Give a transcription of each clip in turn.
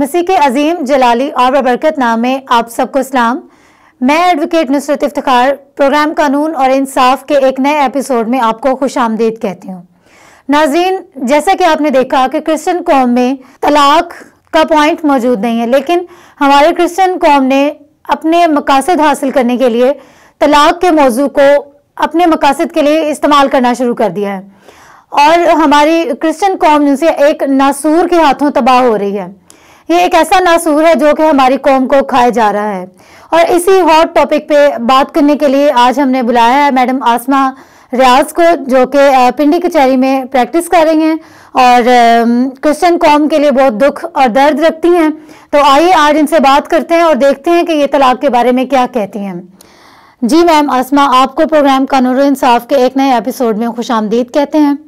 मसीह के अजीम जलाली और बरकत नाम में आप सबको सलाम मैं एडवोकेट नुसरत इफ्तार प्रोग्राम कानून और इंसाफ के एक नए एपिसोड में आपको खुश आमदीद कहती हूँ नाजीन जैसा कि आपने देखा कि क्रिश्चियन कौम में तलाक का पॉइंट मौजूद नहीं है लेकिन हमारे क्रिश्चियन कौम ने अपने मकासद हासिल करने के लिए तलाक के मौजू को अपने मकासद के लिए इस्तेमाल करना शुरू कर दिया है और हमारी क्रिश्चियन कौम जिनसे एक नासूर के हाथों तबाह हो रही है ये एक ऐसा नासूर है जो कि हमारी कौम को खाया जा रहा है और इसी हॉट टॉपिक पे बात करने के लिए आज हमने बुलाया है मैडम आसमा रियाज को जो कि पिंडी कचहरी में प्रैक्टिस कर रही हैं और क्रिश्चियन कौम के लिए बहुत दुख और दर्द रखती हैं तो आइए आज इनसे बात करते हैं और देखते हैं कि ये तलाक के बारे में क्या कहती हैं जी मैम आसमा आपको प्रोग्राम कानून इंसाफ के एक नए एपिसोड में खुश आमदीद कहते हैं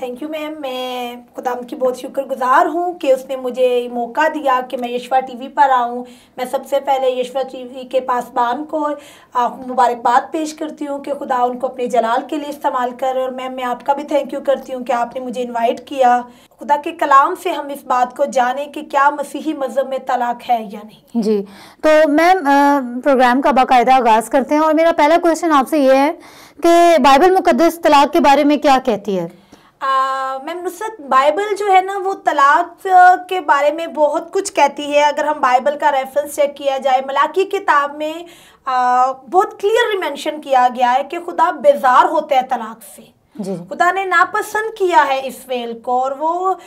थैंक यू मैम मैं खुदाम की बहुत शुक्रगुजार हूँ कि उसने मुझे मौका दिया कि मैं यशवा टीवी पर आऊँ मैं सबसे पहले यशवा टीवी के पासबान को मुबारकबाद पेश करती हूँ कि खुदा उनको अपने जलाल के लिए इस्तेमाल कर और मैम मैं आपका भी थैंक यू करती हूँ कि आपने मुझे इनवाइट किया खुदा के कलाम से हम इस बात को जाने कि क्या मसीही मज़हब में तलाक है या नहीं जी तो मैम प्रोग्राम का बाकायदा आगाज़ करते हैं और मेरा पहला क्वेश्चन आपसे ये है कि बाइबल मुकदस तलाक के बारे में क्या कहती है मैम नुसरत बाइबल जो है ना वो तलाक के बारे में बहुत कुछ कहती है अगर हम बाइबल का रेफरेंस चेक किया जाए मलाकी किताब में आ, बहुत क्लियरली मेंशन किया गया है कि खुदा बेजार होते हैं तलाक से खुदा ने नापसंद किया है फेल को और वो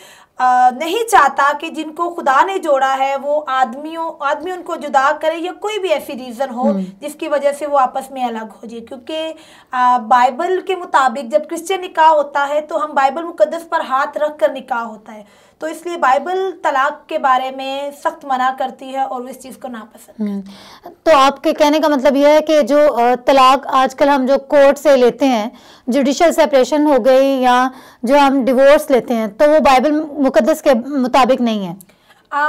आ, नहीं चाहता कि जिनको खुदा ने जोड़ा है वो आदमियों आदमी उनको जुदा करे या कोई भी ऐसी रीज़न हो हम्म। जिसकी वजह से वो आपस में अलग हो जाए क्योंकि बाइबल के मुताबिक जब क्रिश्चियन निकाह होता है तो हम बाइबल मुकदस पर हाथ रख कर निकाह होता है तो इसलिए बाइबल तलाक के बारे में सख्त मना करती है और वो इस चीज़ को नापसंद हम्म। तो आपके कहने का मतलब यह है कि जो तलाक आजकल हम जो कोर्ट से लेते हैं जुडिशल सेपरेशन हो गई या जो हम डिवोर्स लेते हैं तो वो बाइबल मुकदस के मुताबिक नहीं है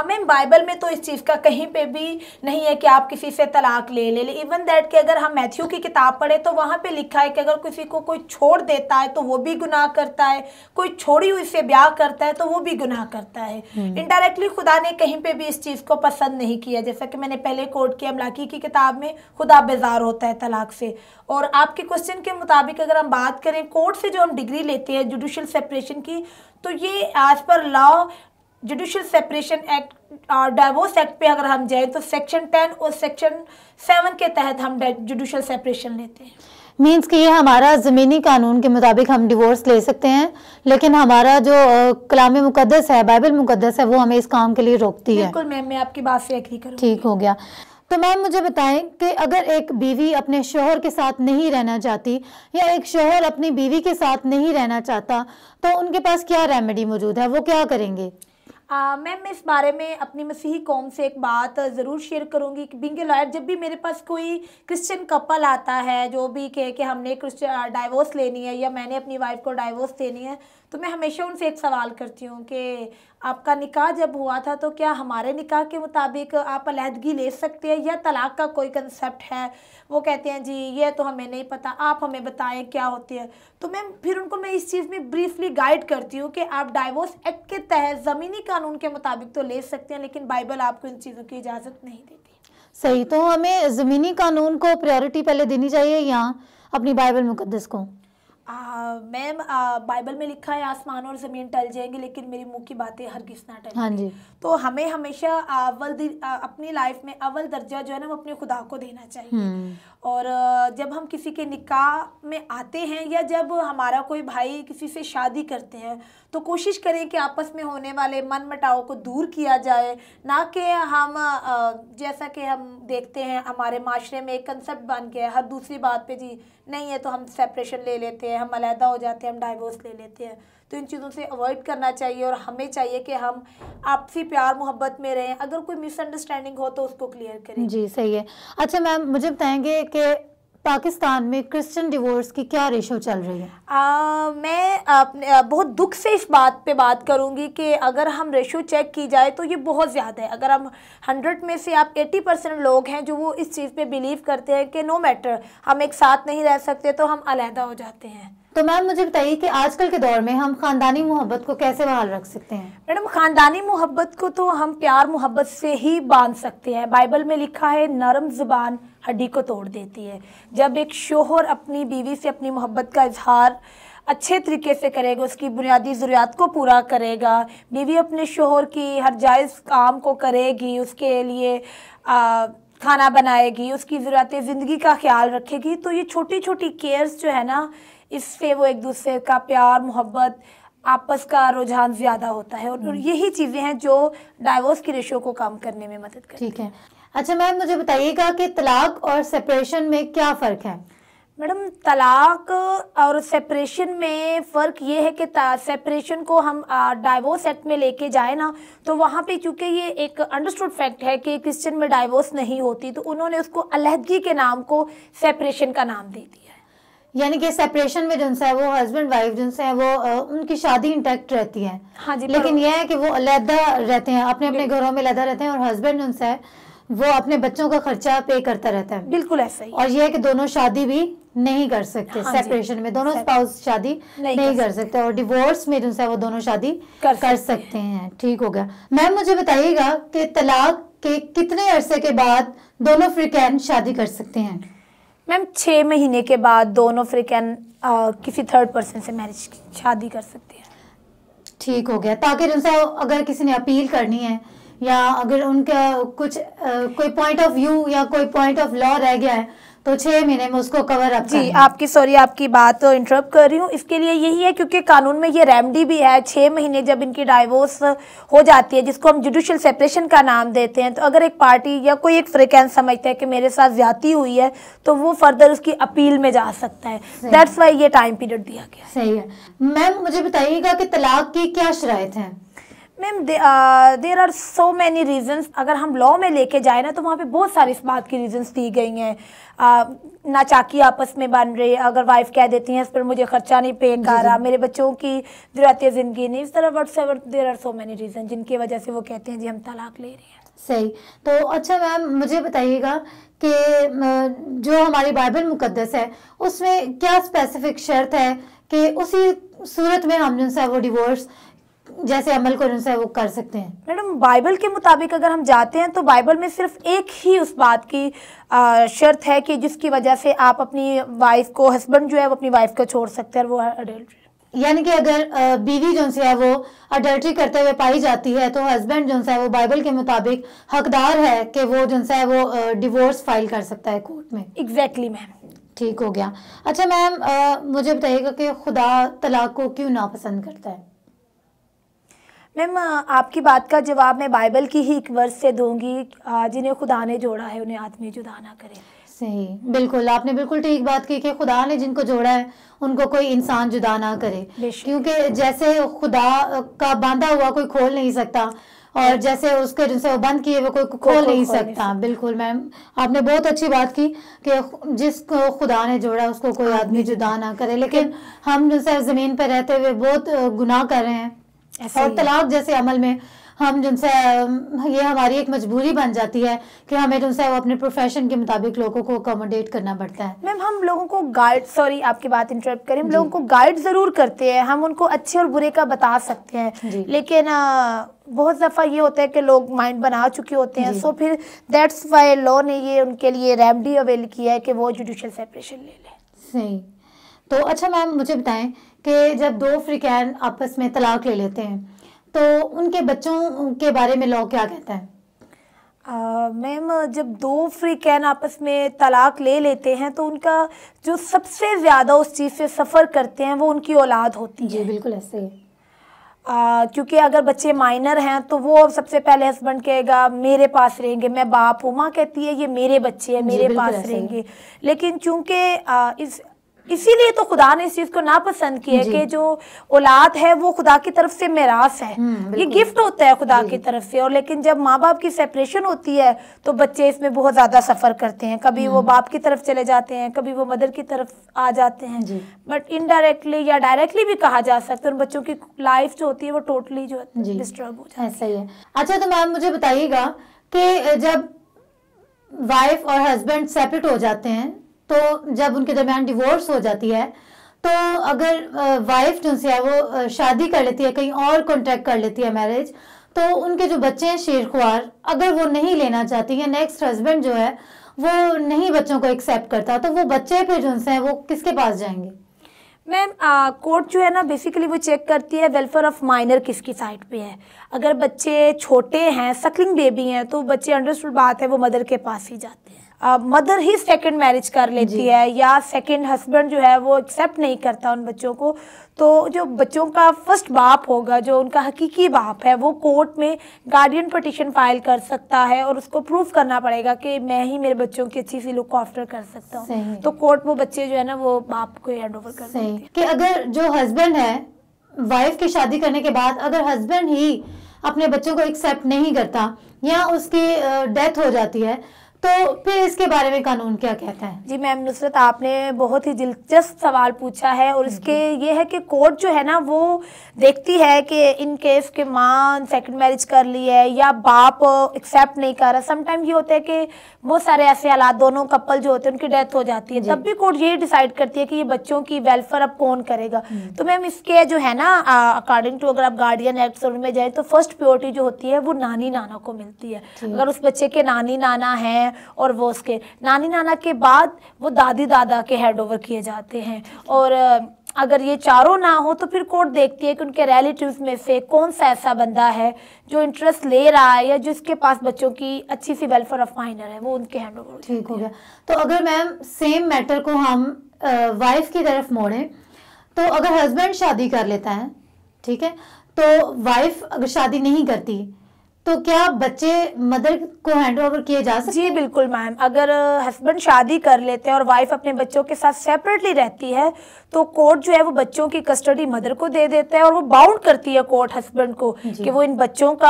मैम बाइबल में तो इस चीज़ का कहीं पे भी नहीं है कि आप किसी से तलाक ले ले इवन दैट कि अगर हम मैथ्यू की किताब पढ़े तो वहाँ पे लिखा है कि अगर किसी को कोई छोड़ देता है तो वो भी गुनाह करता है कोई छोड़ी हुई से ब्याह करता है तो वो भी गुनाह करता है इनडायरेक्टली हम्म। खुदा ने कहीं पर भी इस चीज़ को पसंद नहीं किया जैसा कि मैंने पहले कोर्ट की अमलाकी की किताब में खुदा बेजार होता है तलाक से और आपके क्वेश्चन के मुताबिक अगर हम बात करें कोर्ट से जो हम डिग्री लेते हैं जुडिशल सेपरेशन की तो ये as per law judicial separation act और डाइवोर्स एक्ट पे अगर हम जाए तो सेक्शन टेन और सेक्शन सेवन के तहत हम जुडिशल सेपरेशन लेते हैं मीन्स कि ये हमारा ज़मीनी कानून के मुताबिक हम डिवोर्स ले सकते हैं लेकिन हमारा जो कलाम मुकदस है बाइबल मुकदस है वो हमें इस काम के लिए रोकती है बिल्कुल मैम मैं आपकी बात से एग्री करूँ ठीक हो गया तो मैम मुझे बताएं कि अगर एक बीवी अपने शोहर के साथ नहीं रहना चाहती या एक शोहर अपनी बीवी के साथ नहीं रहना चाहता तो उनके पास क्या रेमेडी मौजूद है वो क्या करेंगे मैम मैं इस बारे में अपनी मसीही कौम से एक बात ज़रूर शेयर करूँगी बिंग लॉयर जब भी मेरे पास कोई क्रिश्चियन कपल आता है जो भी कहे कि हमने क्रिश्चियन डाइवोर्स लेनी है या मैंने अपनी वाइफ को डाइवोर्स देनी है तो मैं हमेशा उनसे एक सवाल करती हूँ कि आपका निकाह जब हुआ था तो क्या हमारे निकाह के मुताबिक आप अलहदगी ले सकते हैं या तलाक का कोई कंसेप्ट है वो कहते हैं जी ये तो हमें नहीं पता आप हमें बताएं क्या होती है तो मैम फिर उनको मैं इस चीज़ में ब्रीफली गाइड करती हूँ कि आप डाइवोर्स एक्ट के तहत ज़मीनी कानून के मुताबिक तो ले सकते हैं लेकिन बाइबल आपको इन चीज़ों की इजाज़त नहीं देती सही तो हमें ज़मीनी कानून को प्रायोरिटी पहले देनी चाहिए या अपनी बाइबल मुकदस को मैम बाइबल में लिखा है आसमान और ज़मीन टल जाएंगे लेकिन मेरे मुंह की बातें हर किस ना टल हाँ जी तो हमें हमेशा अव्वल अपनी लाइफ में अव्वल दर्जा जो है ना वो अपने खुदा को देना चाहिए हम्म। और जब हम किसी के निकाह में आते हैं या जब हमारा कोई भाई किसी से शादी करते हैं तो कोशिश करें कि आपस में होने वाले मन मटाव को दूर किया जाए ना कि हम जैसा कि हम देखते हैं हमारे माशरे में एक कंसेप्ट बन गया है हर दूसरी बात पे जी नहीं है तो हम सेपरेशन ले लेते हैं हम अलहदा हो जाते हैं हम डाइवोर्स ले लेते हैं तो इन चीज़ों से अवॉइड करना चाहिए और हमें चाहिए कि हम आपसी प्यार मोहब्बत में रहें अगर कोई मिसअंडरस्टैंडिंग हो तो उसको क्लियर करें जी सही है अच्छा मैम मुझे बताएंगे कि पाकिस्तान में क्रिश्चियन डिवोर्स की क्या रेशो चल रही है आ, मैं अपने बहुत दुख से इस बात पे बात करूंगी कि अगर हम रेशो चेक की जाए तो ये बहुत ज़्यादा है अगर हम हंड्रेड में से आप एटी परसेंट लोग हैं जो वो इस चीज़ पे बिलीव करते हैं कि नो मैटर हम एक साथ नहीं रह सकते तो हम अलहदा हो जाते हैं तो मैम मुझे बताइए कि आजकल के दौर में हम खानदानी मोहब्बत को कैसे बहाल रख सकते हैं मैडम खानदानी मोहब्बत को तो हम प्यार मोहब्बत से ही बांध सकते हैं बाइबल में लिखा है नरम जुबान हड्डी को तोड़ देती है जब एक शोहर अपनी बीवी से अपनी मोहब्बत का इजहार अच्छे तरीके से करेगा उसकी बुनियादी ज़रूरियात को पूरा करेगा बीवी अपने शोहर की हर जायज़ काम को करेगी उसके लिए आ, खाना बनाएगी उसकी ज़रूरत ज़िंदगी का ख्याल रखेगी तो ये छोटी छोटी केयर्स जो है ना इससे वो एक दूसरे का प्यार मोहब्बत आपस का रुझान ज़्यादा होता है और हम्म। यही चीज़ें हैं जो डाइवोर्स की रेशो को कम करने में मदद करती ठीक है अच्छा मैम मुझे बताइएगा कि तलाक और सेपरेशन में क्या फ़र्क है मैडम तलाक और सेपरेशन में फ़र्क ये है कि सेपरेशन को हम डाइवोर्स एक्ट में लेके जाए ना तो वहाँ पे चूंकि ये एक अंडरस्टूड फैक्ट है कि क्रिश्चियन में डाइवोर्स नहीं होती तो उन्होंने उसको अलहदगी के नाम को सेपरेशन का नाम दे दिया यानी कि सेपरेशन में जो है वो हस्बैंड वाइफ जो है वो उनकी शादी इंटैक्ट रहती है हाँ जी लेकिन यह है कि वो अलहदा रहते हैं अपने अपने घरों में अलहदा रहते हैं और हस्बैंड जो है वो अपने बच्चों का खर्चा पे करता रहता है बिल्कुल ऐसा ही और यह है कि दोनों शादी भी नहीं कर सकते हाँ सेपरेशन में दोनों स्पाउस शादी नहीं, नहीं कर, कर सकते और डिवोर्स में जो है वो दोनों शादी कर, कर सकते हैं ठीक हो गया मैम मुझे बताइएगा कि तलाक के कितने अरसे के बाद दोनों फ्रिकैन शादी कर सकते हैं मैम छः महीने के बाद दोनों फ्रिकन किसी थर्ड पर्सन से मैरिज शादी कर सकती है ठीक हो गया ताकि उनसे अगर किसी ने अपील करनी है या अगर उनका कुछ आ, कोई पॉइंट ऑफ व्यू या कोई पॉइंट ऑफ लॉ रह गया है तो छह महीने में उसको कवर अप जी आपकी सॉरी आपकी बात तो इंटरप्ट कर रही हूँ इसके लिए यही है क्योंकि कानून में ये रेमडी भी है छह महीने जब इनकी डाइवोर्स हो जाती है जिसको हम जुडिशियल सेपरेशन का नाम देते हैं तो अगर एक पार्टी या कोई एक फ्रिकेंस समझता है कि मेरे साथ ज्यादा हुई है तो वो फर्दर उसकी अपील में जा सकता है दैट्स वाई ये टाइम पीरियड दिया गया सही है मैम मुझे बताइएगा कि तलाक की क्या शराय है ma'am there are so many reasons अगर हम लॉ में लेके जाए ना तो वहाँ पे बहुत सारी इस बात की रीज़न्स दी गई हैं नाचाकी आपस में बन रही है अगर वाइफ कह देती हैं इस पर मुझे खर्चा नहीं पे कर रहा मेरे बच्चों की जरूरतिया ज़िंदगी नहीं इस तरह से ever there are so many reason जिनकी वजह से वो कहते हैं जी हम तलाक ले रहे हैं सही तो अच्छा मैम मुझे बताइएगा कि जो हमारी बाइबल मुकदस है उसमें क्या स्पेसिफिक शर्त है कि उसी सूरत में हम जो है वो डिवोर्स जैसे अमल को उनसे वो कर सकते हैं मैडम बाइबल के मुताबिक अगर हम जाते हैं तो बाइबल में सिर्फ एक ही उस बात की शर्त है कि जिसकी वजह से आप अपनी वाइफ को हस्बैंड जो है वो अपनी वाइफ को छोड़ सकते हैं वो है अडल्ट्री यानी कि अगर बीवी जो है वो अडल्ट्री करते हुए पाई जाती है तो हस्बैंड जो है वो बाइबल के मुताबिक हकदार है कि वो जो है वो डिवोर्स फाइल कर सकता है कोर्ट में एग्जैक्टली मैम ठीक हो गया अच्छा मैम मुझे बताइएगा कि खुदा तलाक को क्यों नापसंद करता है मैम आपकी बात का जवाब मैं बाइबल की ही एक वर्ष से दूंगी जिन्हें खुदा ने जोड़ा है उन्हें आदमी जुदा ना करे सही बिल्कुल आपने बिल्कुल ठीक बात की कि खुदा ने जिनको जोड़ा है उनको कोई इंसान जुदा ना करे क्योंकि जैसे खुदा का बांधा हुआ कोई खोल नहीं सकता और जैसे उसके जिनसे वो बंद किए वो कोई खोल, खोल नहीं खोल सकता नहीं सकता। बिल्कुल मैम आपने बहुत अच्छी बात की कि जिसको खुदा ने जोड़ा उसको कोई आदमी जुदा ना करे लेकिन हम जैसे ज़मीन पर रहते हुए बहुत गुनाह कर रहे हैं और तलाक जैसे अमल में हम जिनसे ये हमारी एक मजबूरी बन जाती है कि हमें जिनसे वो अपने प्रोफेशन के मुताबिक लोगों को अकोमोडेट करना पड़ता है मैम हम लोगों को गाइड सॉरी आपकी बात इंटरप्ट करें हम लोगों को गाइड ज़रूर करते हैं हम उनको अच्छे और बुरे का बता सकते हैं लेकिन आ, बहुत दफ़ा ये होता है कि लोग माइंड बना चुके होते हैं सो फिर दैट्स वाई लॉ ने ये उनके लिए रेमडी अवेल किया है कि वो जुडिशल सेपरेशन ले लें सही तो अच्छा मैम मुझे बताएं कि जब दो फ्रिकैन आपस में तलाक ले लेते हैं तो उनके बच्चों के बारे में लॉ क्या कहता है मैम जब दो फ्री कैन आपस में तलाक ले लेते हैं तो उनका जो सबसे ज़्यादा उस चीज़ से सफ़र करते हैं वो उनकी औलाद होती है बिल्कुल ऐसे ही क्योंकि अगर बच्चे माइनर हैं तो वो सबसे पहले हस्बैंड कहेगा मेरे पास रहेंगे मैं बाप हूँ माँ कहती है ये मेरे बच्चे हैं मेरे पास रहेंगे लेकिन चूंकि इस इसीलिए तो खुदा ने इस चीज को नापसंद किया कि जो औलाद है वो खुदा की तरफ से मेरास है हम्म, ये गिफ्ट होता है खुदा की तरफ से और लेकिन जब माँ बाप की सेपरेशन होती है तो बच्चे इसमें बहुत ज्यादा सफर करते हैं कभी वो हम्म। बाप की तरफ चले जाते हैं कभी वो मदर की तरफ आ जाते हैं बट इनडायरेक्टली या डायरेक्टली भी कहा जा सकता है उन बच्चों की लाइफ जो होती है वो टोटली जो डिस्टर्ब हो जाती है अच्छा तो मैम मुझे बताइएगा कि जब वाइफ और हस्बैंड सेपरेट हो जाते हैं तो जब उनके दरमियान डिवोर्स हो जाती है तो अगर वाइफ जो से है वो शादी कर लेती है कहीं और कॉन्ट्रैक्ट कर लेती है मैरिज तो उनके जो बच्चे हैं शेर खुआर अगर वो नहीं लेना चाहती या नेक्स्ट हस्बैंड जो है वो नहीं बच्चों को एक्सेप्ट करता तो वो बच्चे फिर जो है वो किसके पास जाएंगे मैम कोर्ट जो है ना बेसिकली वो चेक करती है वेलफेयर ऑफ माइनर किसकी साइड पे है अगर बच्चे छोटे हैं सकलिंग बेबी हैं तो बच्चे अंडरस्टूड बात है वो मदर के पास ही जाते हैं मदर ही सेकंड मैरिज कर लेती है या सेकंड हस्बैंड जो है वो एक्सेप्ट नहीं करता उन बच्चों को तो जो बच्चों का फर्स्ट बाप होगा जो उनका हकीकी बाप है वो कोर्ट में गार्डियन पटिशन फाइल कर सकता है और उसको प्रूफ करना पड़ेगा कि मैं ही मेरे बच्चों की अच्छी सी लुक ऑफ्टर कर सकता हूँ तो कोर्ट वो बच्चे जो है ना वो बाप को हैंड ओवर कर कि अगर जो हस्बैंड है वाइफ की शादी करने के बाद अगर हस्बैंड ही अपने बच्चों को एक्सेप्ट नहीं करता या उसकी डेथ हो जाती है तो फिर इसके बारे में कानून क्या कहता है जी मैम नुसरत आपने बहुत ही दिलचस्प सवाल पूछा है और इसके ये है कि कोर्ट जो है ना वो देखती है कि इन केस के माँ सेकंड मैरिज कर ली है या बाप एक्सेप्ट नहीं कर रहा समटाइम ये होता है कि बहुत सारे ऐसे हालात दोनों कपल जो होते हैं उनकी डेथ हो जाती है तब भी कोर्ट ये डिसाइड करती है कि ये बच्चों की वेलफेयर अब कौन करेगा हम्म। तो मैम इसके जो है ना अकॉर्डिंग टू अगर आप गार्डियन एक्ट में जाए तो फर्स्ट प्योरिटी जो होती है वो नानी नाना को मिलती है अगर उस बच्चे के नानी नाना है हैं और वो उसके नानी नाना के बाद वो दादी दादा के हैंड ओवर किए जाते हैं और अगर ये चारों ना हो तो फिर कोर्ट देखती है कि उनके रिलेटिव्स में से कौन सा ऐसा बंदा है जो इंटरेस्ट ले रहा है या जिसके पास बच्चों की अच्छी सी वेलफेयर ऑफ माइनर है वो उनके हैंड ओवर ठीक हो गया तो अगर मैम सेम मैटर को हम वाइफ की तरफ मोड़ें तो अगर हस्बैंड शादी कर लेता है ठीक है तो वाइफ अगर शादी नहीं करती तो क्या बच्चे मदर को हैंड ओवर किए जा सकते जी बिल्कुल मैम अगर हस्बैंड शादी कर लेते हैं और वाइफ अपने बच्चों के साथ सेपरेटली रहती है तो कोर्ट जो है वो बच्चों की कस्टडी मदर को दे देता है और वो बाउंड करती है कोर्ट हस्बैंड को कि वो इन बच्चों का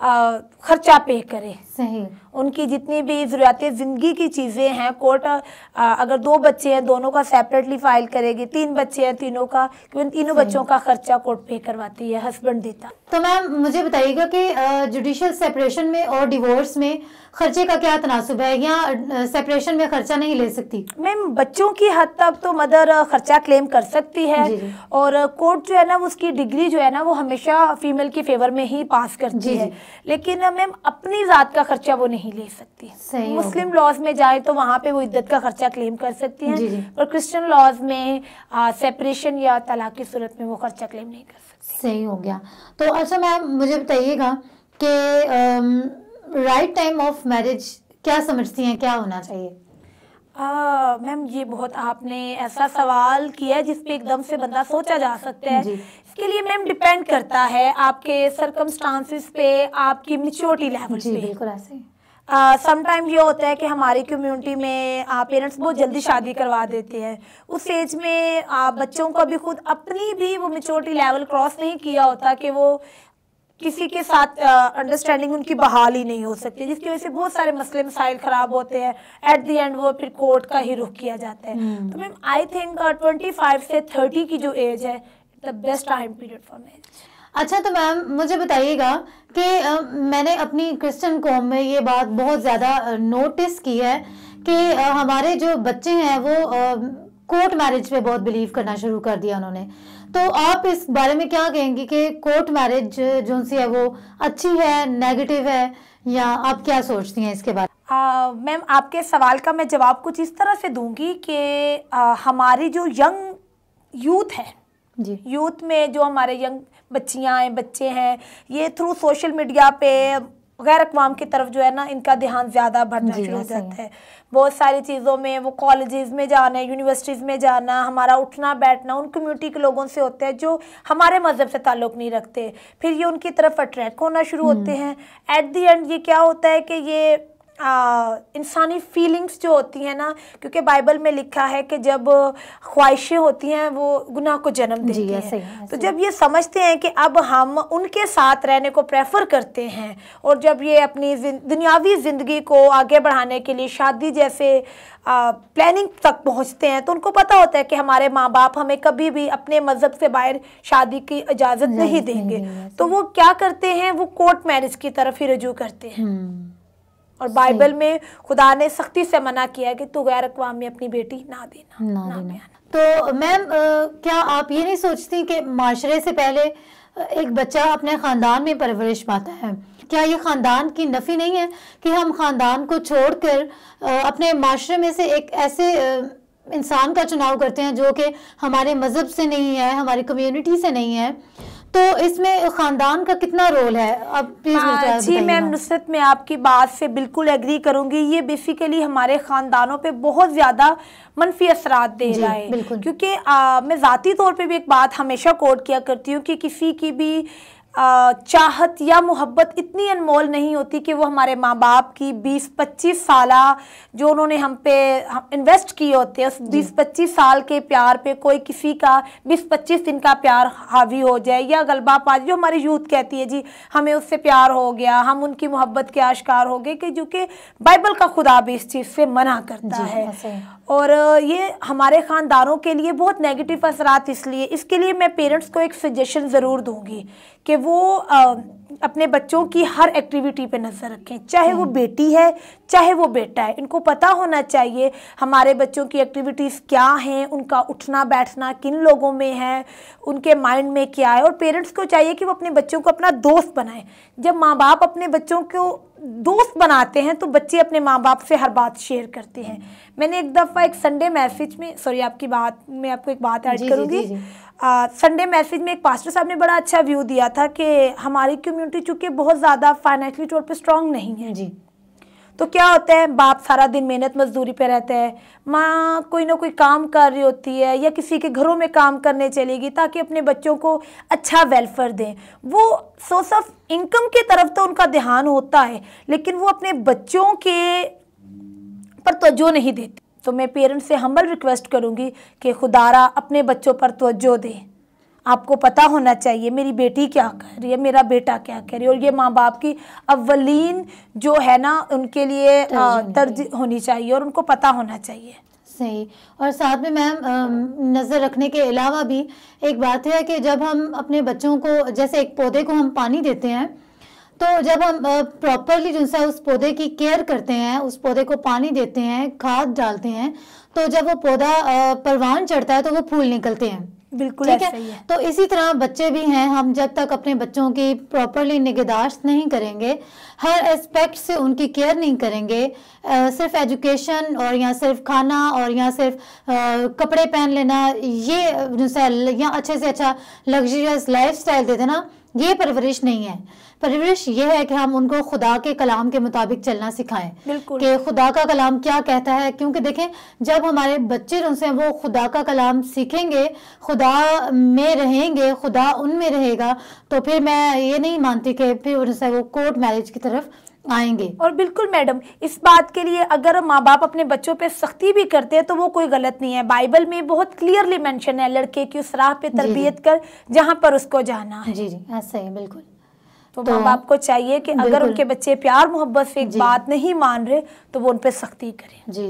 आ, खर्चा पे करे सही उनकी जितनी भी जरूरत ज़िंदगी की चीज़ें हैं कोर्ट अगर दो बच्चे हैं दोनों का सेपरेटली फाइल करेगी तीन बच्चे हैं तीनों का क्योंकि तीनों बच्चों का खर्चा कोर्ट पे करवाती है हस्बैंड देता तो मैम मुझे बताइएगा कि जुडिशल सेपरेशन में और डिवोर्स में खर्चे का क्या तनासुब है या सेपरेशन में खर्चा नहीं ले सकती मैम बच्चों की हद तक तो मदर खर्चा क्लेम कर सकती है और कोर्ट जो है ना उसकी डिग्री जो है ना वो हमेशा फीमेल के फेवर में ही पास करती है लेकिन मैम अपनी ज़ात का का खर्चा वो नहीं ले सकती मुस्लिम लॉज में जाए तो वहाँ पे वो इद्दत का खर्चा क्लेम कर सकती हैं और क्रिश्चियन लॉज में सेपरेशन या तलाक की सूरत में वो खर्चा क्लेम नहीं कर सकती सही हो गया तो अच्छा मैम मुझे बताइएगा कि राइट टाइम ऑफ मैरिज क्या समझती हैं क्या होना चाहिए मैम ये बहुत आपने ऐसा सवाल किया है जिसपे एकदम से बंदा सोचा जा सकता है इसके लिए मैम डिपेंड करता है आपके सर्कमस्टांसिस पे आपकी मिच्योरिटी लेवल पे। बिल्कुल ऐसे समटाइम uh, ये होता है कि हमारी कम्युनिटी में पेरेंट्स बहुत जल्दी शादी करवा देते हैं उस एज में आ, बच्चों को अभी खुद अपनी भी वो मेच्योरिटी लेवल क्रॉस नहीं किया होता कि वो किसी के साथ अंडरस्टैंडिंग उनकी बहाल ही नहीं हो सकती जिसकी वजह से बहुत सारे मसले मसाइल ख़राब होते हैं एट दी एंड वो फिर कोर्ट का ही रुख किया जाता है hmm. तो ma'am I think twenty five से थर्टी की जो एज है the best time period for marriage अच्छा तो मैम मुझे बताइएगा कि मैंने अपनी क्रिश्चियन कॉम में ये बात बहुत ज़्यादा नोटिस की है कि हमारे जो बच्चे हैं वो कोर्ट मैरिज पे बहुत बिलीव करना शुरू कर दिया उन्होंने तो आप इस बारे में क्या कहेंगी कि कोर्ट मैरिज जो सी है वो अच्छी है नेगेटिव है या आप क्या सोचती हैं इसके बारे में मैम आपके सवाल का मैं जवाब कुछ इस तरह से दूंगी कि हमारी जो यंग यूथ है यूथ में जो हमारे यंग बच्चियाँ हैं बच्चे हैं ये थ्रू सोशल मीडिया पे गैर अकवाम की तरफ जो है ना इनका ध्यान ज़्यादा बढ़ना शुरू हो जाता है बहुत सारी चीज़ों में वो कॉलेजेस में जाना यूनिवर्सिटीज़ में जाना हमारा उठना बैठना उन कम्युनिटी के लोगों से होते हैं जो हमारे मज़हब से ताल्लुक़ नहीं रखते फिर ये उनकी तरफ अट्रैक्ट होना शुरू हम्म। होते हैं एट दी एंड ये क्या होता है कि ये इंसानी फीलिंग्स जो होती हैं ना क्योंकि बाइबल में लिखा है कि जब ख्वाहिशें होती हैं वो गुनाह को जन्म देती हैं है, है, तो जब ये समझते हैं कि अब हम उनके साथ रहने को प्रेफर करते हैं और जब ये अपनी दुनियावी ज़िंदगी को आगे बढ़ाने के लिए शादी जैसे प्लानिंग तक पहुंचते हैं तो उनको पता होता है कि हमारे माँ बाप हमें कभी भी अपने मज़हब से बाहर शादी की इजाज़त नहीं, नहीं देंगे नहीं, तो वो क्या करते हैं वो कोर्ट मैरिज की तरफ ही रजू करते हैं हम्म। और बाइबल में खुदा ने सख्ती से मना किया है कि तू गैर अकवाम में अपनी बेटी ना देना ना, ना देना तो मैम क्या आप ये नहीं सोचती कि माशरे से पहले एक बच्चा अपने ख़ानदान में परवरिश पाता है क्या ये ख़ानदान की नफ़ी नहीं है कि हम ख़ानदान को छोड़कर अपने माशरे में से एक ऐसे इंसान का चुनाव करते हैं जो कि हमारे मज़हब से नहीं है हमारी कम्युनिटी से नहीं है तो इसमें खानदान का कितना रोल है अब प्लीज हाँ, जी मैम नुसरत मैं आपकी बात से बिल्कुल एग्री करूंगी ये बेसिकली हमारे खानदानों पे बहुत ज़्यादा मनफी असरा दे रहा है क्योंकि आ, मैं ज़ाती तौर पे भी एक बात हमेशा कोट किया करती हूँ कि किसी की भी चाहत या मोहब्बत इतनी अनमोल नहीं होती कि वो हमारे माँ बाप की 20-25 साल जो उन्होंने हम पे हम इन्वेस्ट किए होते हैं उस बीस पच्चीस साल के प्यार पे कोई किसी का 20-25 दिन का प्यार हावी हो जाए या गलबा पा जो हमारी यूथ कहती है जी हमें उससे प्यार हो गया हम उनकी मोहब्बत के आशकार हो गए कि जो कि बाइबल का खुदा भी इस चीज़ से मना करता है और ये हमारे ख़ानदानों के लिए बहुत नेगेटिव असरात इसलिए इसके लिए मैं पेरेंट्स को एक सजेशन ज़रूर दूंगी कि वो आ, अपने बच्चों की हर एक्टिविटी पे नज़र रखें चाहे वो हम्म। बेटी है चाहे वो बेटा है इनको पता होना चाहिए हमारे बच्चों की एक्टिविटीज़ क्या हैं उनका उठना बैठना किन लोगों में है उनके माइंड में क्या है और पेरेंट्स को चाहिए कि वो अपने बच्चों को अपना दोस्त बनाएं जब माँ बाप अपने बच्चों को दोस्त बनाते हैं तो बच्चे अपने माँ बाप से हर बात शेयर करते हैं मैंने एक दफ़ा एक संडे मैसेज में सॉरी आपकी बात मैं आपको एक बात ऐड करूँगी संडे मैसेज में एक पास्टर साहब ने बड़ा अच्छा व्यू दिया था कि हमारी कम्युनिटी चूँकि बहुत ज़्यादा फाइनेंशियली तौर पर स्ट्रॉन्ग नहीं है जी तो क्या होता है बाप सारा दिन मेहनत मजदूरी पे रहता है माँ कोई ना कोई काम कर रही होती है या किसी के घरों में काम करने चलेगी ताकि अपने बच्चों को अच्छा वेलफेयर दें वो सोर्स ऑफ इनकम की तरफ तो उनका ध्यान होता है लेकिन वो अपने बच्चों के पर तोज्जो नहीं देते तो मैं पेरेंट्स से हम्बल रिक्वेस्ट करूँगी कि खुदारा अपने बच्चों पर तोज्जो दें आपको पता होना चाहिए मेरी बेटी क्या कर रही है मेरा बेटा क्या कह रही है और ये माँ बाप की अवलिन जो है ना उनके लिए दर्ज होनी चाहिए और उनको पता होना चाहिए सही और साथ में मैम नज़र रखने के अलावा भी एक बात है कि जब हम अपने बच्चों को जैसे एक पौधे को हम पानी देते हैं तो जब हम प्रॉपरली जो सा उस पौधे की केयर करते हैं उस पौधे को पानी देते हैं खाद डालते हैं तो जब वो पौधा परवान चढ़ता है तो वो फूल निकलते हैं बिल्कुल ठीक है? है तो इसी तरह बच्चे भी हैं हम जब तक अपने बच्चों की प्रॉपरली निगहदाश्त नहीं करेंगे हर एस्पेक्ट से उनकी केयर नहीं करेंगे आ, सिर्फ एजुकेशन और या सिर्फ खाना और या सिर्फ आ, कपड़े पहन लेना ये जो या अच्छे से अच्छा लग्जरियस लाइफ दे देना ये परवरिश नहीं है परवरिश ये है कि हम उनको खुदा के कलाम के मुताबिक चलना सिखाएं कि खुदा का कलाम क्या कहता है क्योंकि देखें जब हमारे बच्चे उनसे वो खुदा का कलाम सीखेंगे खुदा में रहेंगे खुदा उनमें रहेगा तो फिर मैं ये नहीं मानती कि फिर उनसे वो कोर्ट मैरिज की तरफ आएंगे और बिल्कुल मैडम इस बात के लिए अगर माँ बाप अपने बच्चों पे सख्ती भी करते हैं तो वो कोई गलत नहीं है बाइबल में बहुत क्लियरली मेंशन है लड़के की उस राह पे तरबियत कर जहाँ पर उसको जाना है जी जी ऐसा हाँ, ही बिल्कुल तो, तो माँ बाप को चाहिए कि अगर उनके बच्चे प्यार मोहब्बत से एक बात नहीं मान रहे तो वो उन पर सख्ती करें जी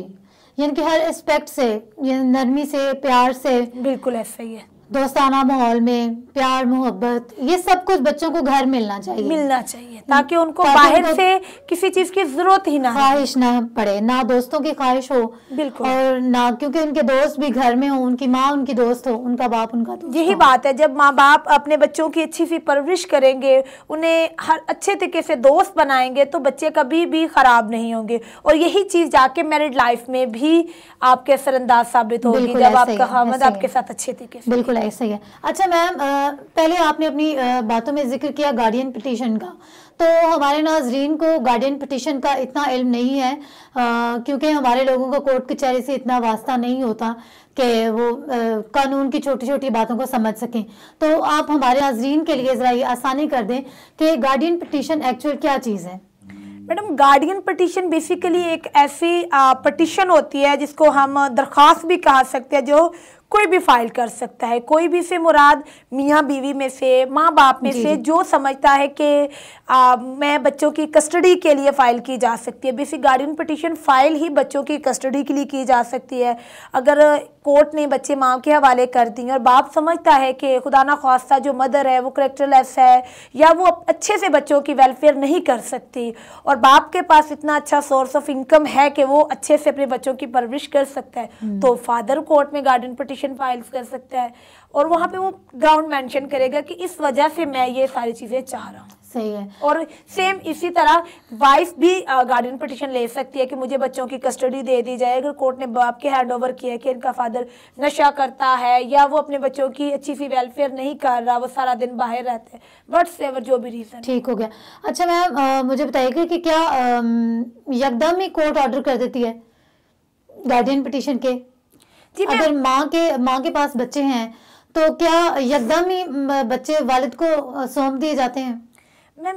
यानी कि हर एस्पेक्ट से नरमी से प्यार से बिल्कुल ऐसा ही है दोस्ताना माहौल में प्यार मोहब्बत ये सब कुछ बच्चों को घर मिलना चाहिए मिलना चाहिए ताकि हम्म। उनको बाहर से किसी चीज की जरूरत ही ना ख्वाहिश ना पड़े ना दोस्तों की ख्वाहिश हो बिल्कुल और ना क्योंकि उनके दोस्त भी घर में हो उनकी माँ उनकी दोस्त हो उनका बाप उनका दोस्त यही बात है जब माँ बाप अपने बच्चों की अच्छी सी परवरिश करेंगे उन्हें हर अच्छे तरीके से दोस्त बनाएंगे तो बच्चे कभी भी खराब नहीं होंगे और यही चीज जाके मैरिड लाइफ में भी आपके असरअंदाज साबित होगी जब आपका हमद आपके साथ अच्छे तरीके से बिल्कुल बिल्कुल ऐसे ही है अच्छा मैम पहले आपने अपनी बातों में जिक्र किया गार्डियन पिटीशन का तो हमारे नाजरीन को गार्डियन पिटीशन का इतना इल्म नहीं है क्योंकि हमारे लोगों को कोर्ट कचहरी से इतना वास्ता नहीं होता कि वो आ, कानून की छोटी छोटी बातों को समझ सकें तो आप हमारे नाजरीन के लिए ज़रा ये आसानी कर दें कि गार्डियन पिटीशन एक्चुअल क्या चीज़ है मैडम गार्डियन पटिशन बेसिकली एक ऐसी पटिशन होती है जिसको हम दरख्वास्त भी कह सकते हैं जो कोई भी फाइल कर सकता है कोई भी से मुराद मियाँ बीवी में से माँ बाप में से जो समझता है कि मैं बच्चों की कस्टडी के लिए फ़ाइल की जा सकती है बेसिक गार्डियन पटिशन फ़ाइल ही बच्चों की कस्टडी के लिए की जा सकती है अगर कोर्ट ने बच्चे माँ के हवाले कर दिए और बाप समझता है कि खुदा ना खास्ता जो मदर है वो करेक्टरलेस है या वो अच्छे से बच्चों की वेलफेयर नहीं कर सकती और बाप के पास इतना अच्छा सोर्स ऑफ इनकम है कि वो अच्छे से अपने बच्चों की परवरिश कर सकता है हम्म। तो फादर कोर्ट में गार्डन पटिशन फाइल कर सकता है और वहाँ पे वो ग्राउंड मेंशन करेगा कि इस वजह से मैं ये सारी चीज़ें चाह रहा हूँ सही है और सेम इसी तरह वाइफ भी गार्डन पटिशन ले सकती है कि मुझे बच्चों की कस्टडी दे दी जाए अगर कोर्ट ने बाप के हैंड ओवर किया है कि इनका फादर फादर नशा करता है या वो अपने बच्चों की अच्छी सी वेलफेयर नहीं कर रहा वो सारा दिन बाहर रहते हैं बट सेवर जो भी रीज़न ठीक हो गया अच्छा मैम मुझे बताइएगा कि क्या यकदम ही कोर्ट ऑर्डर कर देती है गार्डियन पिटिशन के अगर माँ के माँ के पास बच्चे हैं तो क्या यकदम ही बच्चे वालिद को सौंप दिए जाते हैं मैम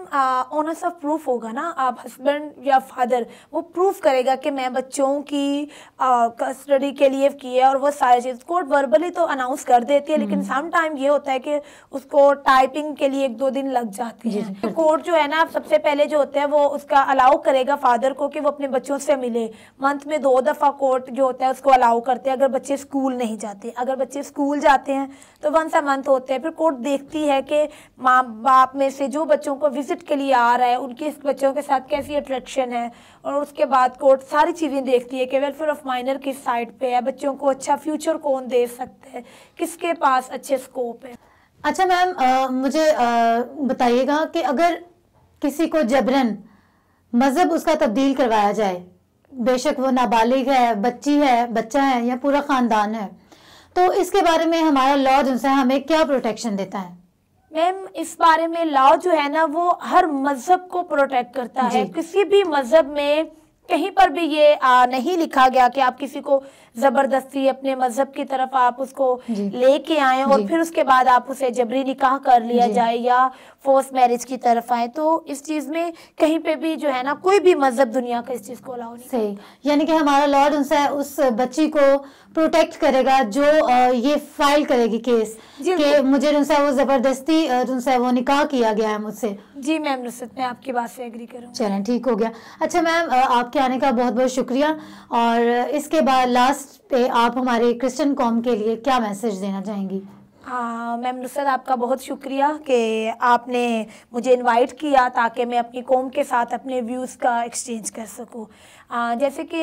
ऑनर्स ऑफ प्रूफ होगा ना आप हस्बैंड या फादर वो प्रूफ करेगा कि मैं बच्चों की कस्टडी के लिए किए और वो सारी चीज़ कोर्ट वर्बली तो अनाउंस कर देती है हम्म। लेकिन सम टाइम ये होता है कि उसको टाइपिंग के लिए एक दो दिन लग जाती है कोर्ट जो है ना सबसे पहले जो होता है वो उसका अलाउ करेगा फादर को कि वो अपने बच्चों से मिले मंथ में दो दफ़ा कोर्ट जो होता है उसको अलाउ करते हैं अगर बच्चे स्कूल नहीं जाते अगर बच्चे स्कूल जाते हैं तो वंस अ मंथ होते हैं फिर कोर्ट देखती है कि माँ बाप में से जो बच्चों को विज़िट के लिए आ रहा है उनके इस बच्चों के साथ कैसी अट्रैक्शन है और उसके बाद कोर्ट सारी चीज़ें देखती है कि वेलफेयर ऑफ माइनर किस साइड पे है बच्चों को अच्छा फ्यूचर कौन दे सकते हैं किसके पास अच्छे स्कोप है अच्छा मैम मुझे बताइएगा कि अगर किसी को जबरन मज़हब उसका तब्दील करवाया जाए बेशक वो नाबालिग है बच्ची है बच्चा है या पूरा ख़ानदान है तो इसके बारे में हमारा लॉ जो है हमें क्या प्रोटेक्शन देता है मैम इस बारे में लॉ जो है ना वो हर मजहब को प्रोटेक्ट करता है किसी भी मजहब में कहीं पर भी ये आ, नहीं लिखा गया कि आप किसी को जबरदस्ती अपने मजहब की तरफ आप उसको लेके आए और फिर उसके बाद आप उसे जबरी निकाह कर लिया जाए या फोर्स मैरिज की तरफ आए तो इस चीज में कहीं पे भी जो है ना कोई भी मजहब दुनिया का इस चीज को अलाउ नहीं सही यानी कि हमारा लॉर्ड उनसे उस बच्ची को प्रोटेक्ट करेगा जो ये फाइल करेगी केस के मुझे उनसे वो जबरदस्ती उनसे वो निकाह किया गया है मुझसे जी मैम नुसरत मैं आपकी बात से एग्री करूँ चलें ठीक हो गया अच्छा मैम आपके आपके आने का बहुत बहुत शुक्रिया और इसके बाद लास्ट पे आप हमारे क्रिश्चियन कॉम के लिए क्या मैसेज देना चाहेंगी हाँ, मैम नुसरत आपका बहुत शुक्रिया कि आपने मुझे इनवाइट किया ताकि मैं अपनी कौम के साथ अपने व्यूज़ का एक्सचेंज कर सकूं जैसे कि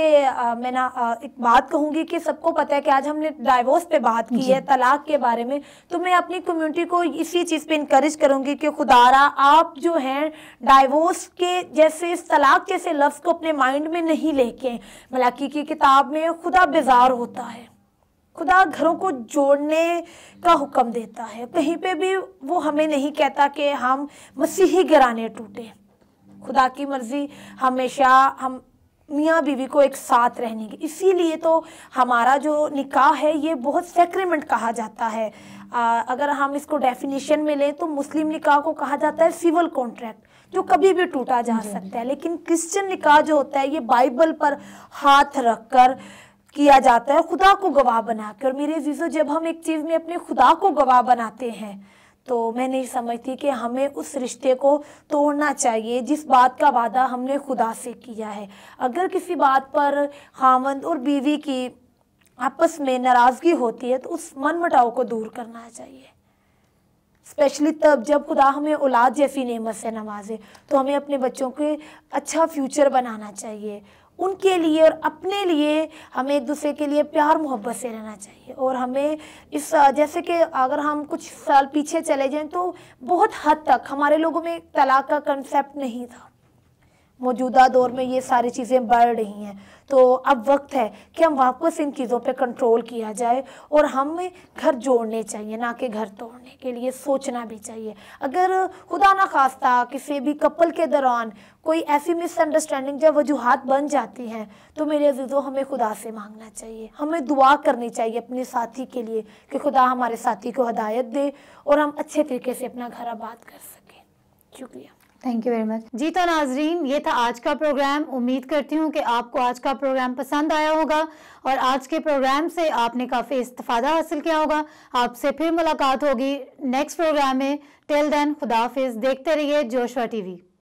मैं ना एक बात कहूँगी कि सबको पता है कि आज हमने डाइवोर्स पे बात की है तलाक के बारे में तो मैं अपनी कम्युनिटी को इसी चीज़ पे इनक्रेज करूँगी कि खुदारा आप जो हैं डाइवोर्स के जैसे इस तलाक जैसे लफ्ज़ को अपने माइंड में नहीं लेके मलाकी की किताब में खुदा बेजार होता है खुदा घरों को जोड़ने का हुक्म देता है कहीं पे भी वो हमें नहीं कहता कि हम मसीही घराने टूटे खुदा की मर्ज़ी हमेशा हम मियाँ बीवी को एक साथ रहने की इसीलिए तो हमारा जो निकाह है ये बहुत सेक्रीमेंट कहा जाता है आ, अगर हम इसको डेफिनेशन में लें तो मुस्लिम निकाह को कहा जाता है सिविल कॉन्ट्रैक्ट जो कभी भी टूटा जा सकता है लेकिन क्रिश्चियन निकाह जो होता है ये बाइबल पर हाथ रख कर किया जाता है खुदा को गवाह बना के और मेरे जीजो जब हम एक चीज़ में अपने खुदा को गवाह बनाते हैं तो मैं नहीं समझती कि हमें उस रिश्ते को तोड़ना चाहिए जिस बात का वादा हमने खुदा से किया है अगर किसी बात पर खामंद और बीवी की आपस में नाराज़गी होती है तो उस मन मटाव को दूर करना चाहिए स्पेशली तब जब खुदा हमें औलाद जैसी नेमत से नवाजे तो हमें अपने बच्चों के अच्छा फ्यूचर बनाना चाहिए उनके लिए और अपने लिए हमें एक दूसरे के लिए प्यार मोहब्बत से रहना चाहिए और हमें इस जैसे कि अगर हम कुछ साल पीछे चले जाएं तो बहुत हद तक हमारे लोगों में तलाक का कंसेप्ट नहीं था मौजूदा दौर में ये सारी चीज़ें बढ़ रही हैं तो अब वक्त है कि हम वापस इन चीज़ों पे कंट्रोल किया जाए और हमें घर जोड़ने चाहिए ना कि घर तोड़ने के लिए सोचना भी चाहिए अगर खुदा ना खास्ता किसी भी कपल के दौरान कोई ऐसी मिसअंडरस्टैंडिंग जब वजूहत बन जाती हैं तो मेरे अजीज़ों हमें खुदा से मांगना चाहिए हमें दुआ करनी चाहिए अपने साथी के लिए कि खुदा हमारे साथी को हदायत दे और हम अच्छे तरीके से अपना घर आबाद कर सकें शुक्रिया थैंक यू वेरी मच जी तो नाजरीन ये था आज का प्रोग्राम उम्मीद करती हूँ कि आपको आज का प्रोग्राम पसंद आया होगा और आज के प्रोग्राम से आपने काफ़ी इस्तफ़ादा हासिल किया होगा आपसे फिर मुलाकात होगी नेक्स्ट प्रोग्राम में टिल देन खुदाफिज देखते रहिए जोशवा टीवी